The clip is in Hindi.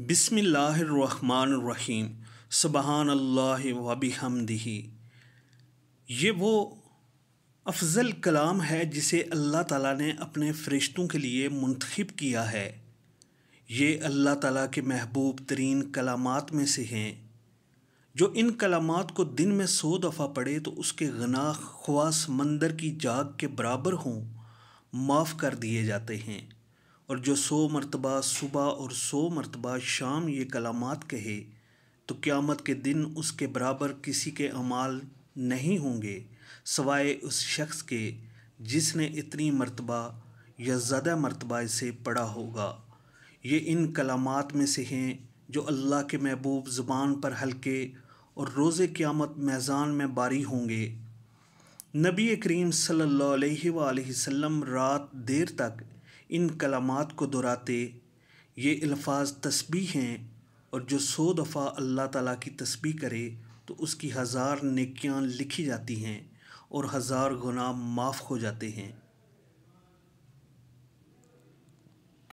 बिसमीम सुबहान अल्लाह वबिहमदही ये वो अफजल कलाम है जिसे अल्लाह ताला ने अपने फ़रिश्तों के लिए मुंतखब किया है ये अल्लाह ताला के महबूब तरीन कलामात में से हैं जो इन कलामात को दिन में सौ दफ़ा पढ़े तो उसके गनाह ख्वास मंदर की जाग के बराबर हों माफ़ कर दिए जाते हैं और जो सो मरतबा सुबह और सो मरतबा शाम ये कलामात कहे तो क़्यामत के दिन उसके बराबर किसी के अमाल नहीं होंगे सवाए उस शख्स के जिसने इतनी मरतबा या ज़्यादा मरतबा इसे पढ़ा होगा ये इन कलामात में से हैं जो अल्लाह के महबूब ज़बान पर हल्के और रोज़ क़्यामत मैज़ान में बारी होंगे नबी करीम सल्लल्लाहु अलैहि वसल्लम रात देर तक इन कलामात को दोहराते ये अल्फाज तस्बी हैं और जो सौ दफ़ा अल्लाह ताला की तस्बी करे तो उसकी हज़ार नेकियां लिखी जाती हैं और हज़ार गुनाह माफ़ हो जाते हैं